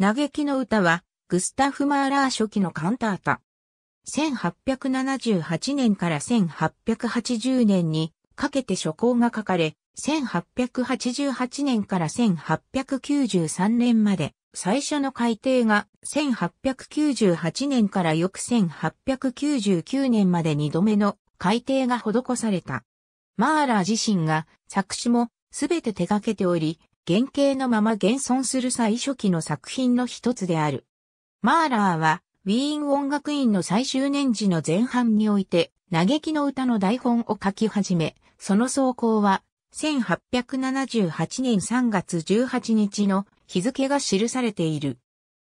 嘆きの歌は、グスタフ・マーラー初期のカンタータ。1878年から1880年にかけて初行が書かれ、1888年から1893年まで最初の改訂が1898年から翌1899年まで2度目の改訂が施された。マーラー自身が作詞もすべて手掛けており、原型のまま現存する最初期の作品の一つである。マーラーは、ウィーン音楽院の最終年次の前半において、嘆きの歌の台本を書き始め、その奏功は、1878年3月18日の日付が記されている。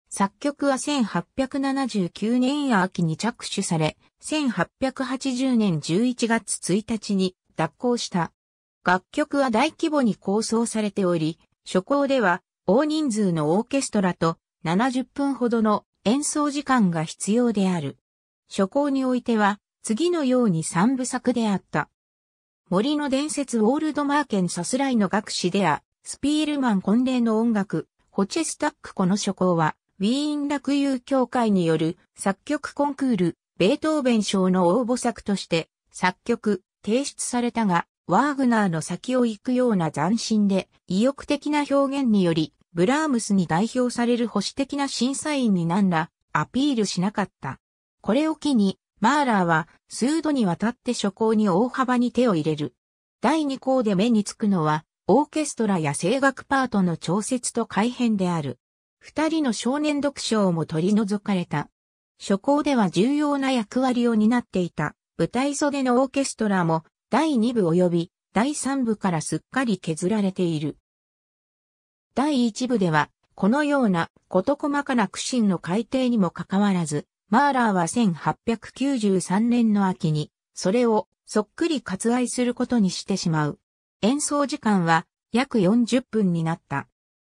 作曲は1879年秋に着手され、1880年11月1日に脱行した。楽曲は大規模に構想されており、初行では大人数のオーケストラと70分ほどの演奏時間が必要である。初行においては次のように三部作であった。森の伝説ウォールドマーケンサスライの学士であ、スピールマン婚礼の音楽、ホチェスタックこの初行は、ウィーン楽友協会による作曲コンクール、ベートーベン賞の応募作として作曲、提出されたが、ワーグナーの先を行くような斬新で意欲的な表現により、ブラームスに代表される保守的な審査員になんらアピールしなかった。これを機に、マーラーは数度にわたって初行に大幅に手を入れる。第二項で目につくのは、オーケストラや声楽パートの調節と改変である。二人の少年読書も取り除かれた。初行では重要な役割を担っていた。舞台袖のオーケストラも第2部及び第3部からすっかり削られている。第1部では、このような事細かな苦心の改定にもかかわらず、マーラーは1893年の秋に、それをそっくり割愛することにしてしまう。演奏時間は約40分になった。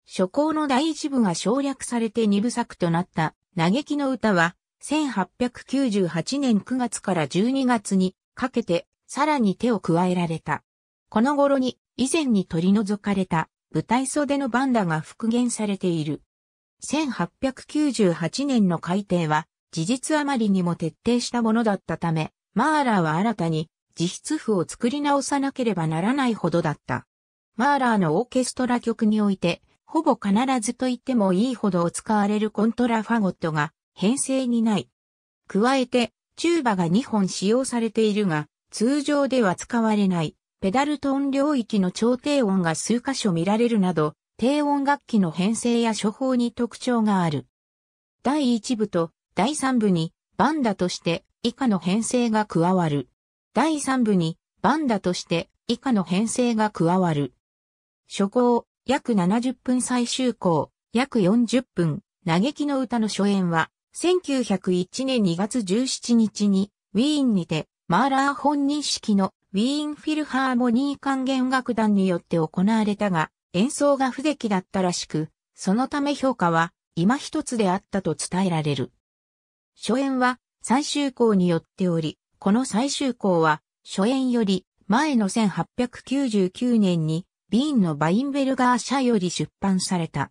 初行の第一部が省略されて二部作となった嘆きの歌は1898年9月から12月にかけてさらに手を加えられた。この頃に以前に取り除かれた舞台袖のバンダが復元されている。1898年の改定は事実あまりにも徹底したものだったため、マーラーは新たに自筆譜を作り直さなければならないほどだった。マーラーのオーケストラ曲において、ほぼ必ずと言ってもいいほど使われるコントラファゴットが編成にない。加えて、チューバが2本使用されているが、通常では使われないペダルトン領域の超低音が数箇所見られるなど、低音楽器の編成や処方に特徴がある。第1部と第3部にバンダとして以下の編成が加わる。第3部にバンダとして以下の編成が加わる。初行、約70分最終行、約40分、嘆きの歌の初演は、1901年2月17日に、ウィーンにて、マーラー本認式のウィーンフィルハーモニー管弦楽団によって行われたが、演奏が不出来だったらしく、そのため評価は今一つであったと伝えられる。初演は最終校によっており、この最終校は初演より前の1899年にビーンのバインベルガー社より出版された。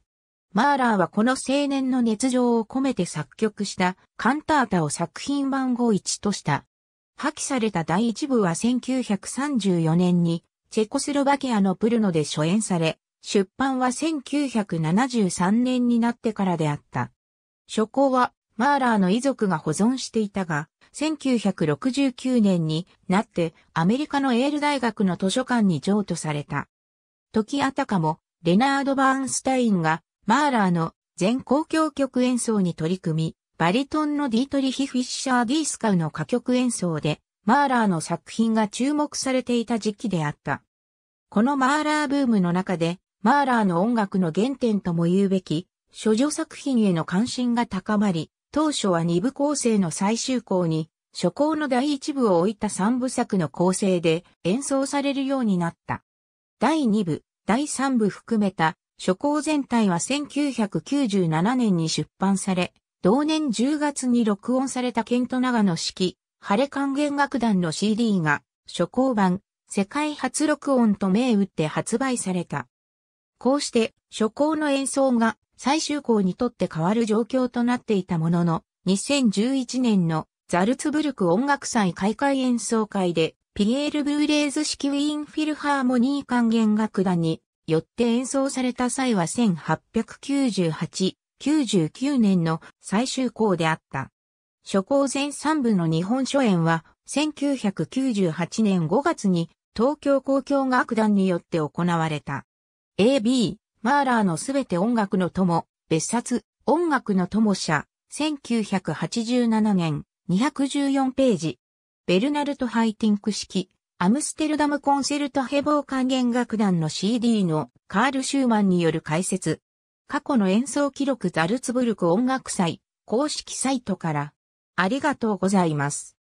マーラーはこの青年の熱情を込めて作曲したカンタータを作品番号1とした。破棄された第一部は1934年に、チェコスロバキアのプルノで初演され、出版は1973年になってからであった。初稿は、マーラーの遺族が保存していたが、1969年になってアメリカのエール大学の図書館に譲渡された。時あたかも、レナード・バーンスタインがマーラーの全公共曲演奏に取り組み、バリトンのディートリヒ・フィッシャー・ディースカウの歌曲演奏で、マーラーの作品が注目されていた時期であった。このマーラーブームの中で、マーラーの音楽の原点とも言うべき、処女作品への関心が高まり、当初は二部構成の最終項に、初項の第一部を置いた三部作の構成で演奏されるようになった。第二部、第三部含めた、初項全体は1997年に出版され、同年10月に録音されたケント長の式、晴れ還元楽団の CD が、初行版、世界初録音と銘打って発売された。こうして、初行の演奏が最終行にとって変わる状況となっていたものの、2011年のザルツブルク音楽祭開会演奏会で、ピエール・ブーレーズ式ウィーン・フィルハーモニー還元楽団によって演奏された際は1898 1999年の最終項であった。初項全3部の日本書演は、1998年5月に東京交響楽団によって行われた。A.B. マーラーのすべて音楽の友、別冊、音楽の友社、1987年、214ページ。ベルナルト・ハイティンク式、アムステルダムコンセルトヘボー管弦楽団の CD のカール・シューマンによる解説。過去の演奏記録ザルツブルク音楽祭公式サイトからありがとうございます。